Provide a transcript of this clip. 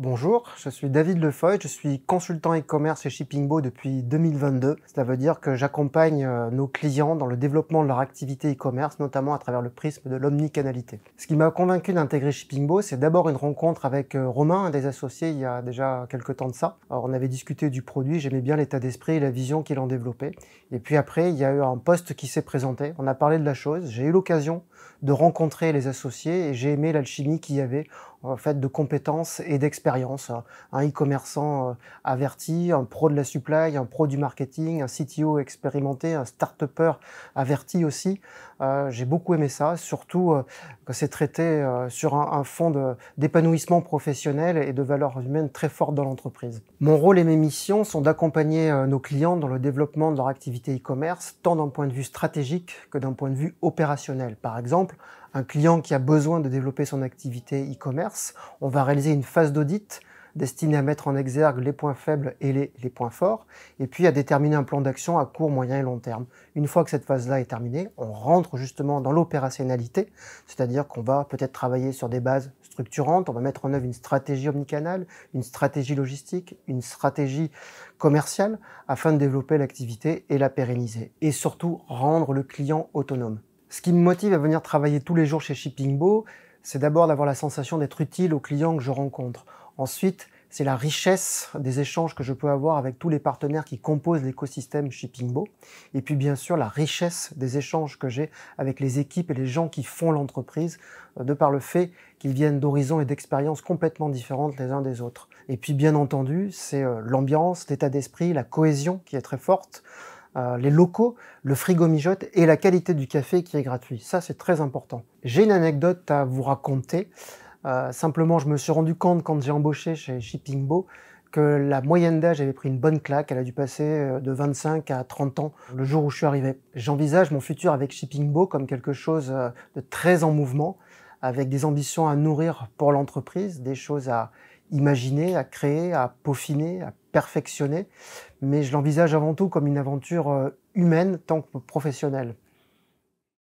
Bonjour, je suis David Lefeuille, je suis consultant e-commerce chez Shippingbo depuis 2022. Cela veut dire que j'accompagne euh, nos clients dans le développement de leur activité e-commerce, notamment à travers le prisme de l'omnicanalité. Ce qui m'a convaincu d'intégrer Shippingbo, c'est d'abord une rencontre avec euh, Romain, un des associés, il y a déjà quelques temps de ça. on avait discuté du produit, j'aimais bien l'état d'esprit et la vision qu'il en développait. Et puis après, il y a eu un poste qui s'est présenté, on a parlé de la chose, j'ai eu l'occasion de rencontrer les associés et j'ai aimé l'alchimie qu'il y avait en fait de compétences et d'expérience. Un e-commerçant euh, averti, un pro de la supply, un pro du marketing, un CTO expérimenté, un start-upper averti aussi. Euh, j'ai beaucoup aimé ça, surtout euh, que c'est traité sur un, fond d'épanouissement professionnel et de valeurs humaines très fortes dans l'entreprise. Mon rôle et mes missions sont d'accompagner nos clients dans le développement de leur activité e-commerce, tant d'un point de vue stratégique que d'un point de vue opérationnel. Par exemple, un client qui a besoin de développer son activité e-commerce, on va réaliser une phase d'audit destinée à mettre en exergue les points faibles et les, les points forts, et puis à déterminer un plan d'action à court, moyen et long terme. Une fois que cette phase-là est terminée, on rentre justement dans l'opérationnalité, c'est-à-dire qu'on va peut-être travailler sur des bases structurantes, on va mettre en œuvre une stratégie omnicanale, une stratégie logistique, une stratégie commerciale, afin de développer l'activité et la pérenniser, et surtout rendre le client autonome. Ce qui me motive à venir travailler tous les jours chez Shippingbo, c'est d'abord d'avoir la sensation d'être utile aux clients que je rencontre. Ensuite, c'est la richesse des échanges que je peux avoir avec tous les partenaires qui composent l'écosystème Shippingbo. Et puis bien sûr, la richesse des échanges que j'ai avec les équipes et les gens qui font l'entreprise, euh, de par le fait qu'ils viennent d'horizons et d'expériences complètement différentes les uns des autres. Et puis bien entendu, c'est euh, l'ambiance, l'état d'esprit, la cohésion qui est très forte. Euh, les locaux, le frigo mijote et la qualité du café qui est gratuit. Ça, c'est très important. J'ai une anecdote à vous raconter. Euh, simplement, je me suis rendu compte quand j'ai embauché chez Shippingbo que la moyenne d'âge avait pris une bonne claque. Elle a dû passer euh, de 25 à 30 ans le jour où je suis arrivé. J'envisage mon futur avec Shippingbo comme quelque chose de très en mouvement, avec des ambitions à nourrir pour l'entreprise, des choses à imaginer, à créer, à peaufiner, à perfectionner. Mais je l'envisage avant tout comme une aventure euh, humaine tant que professionnelle.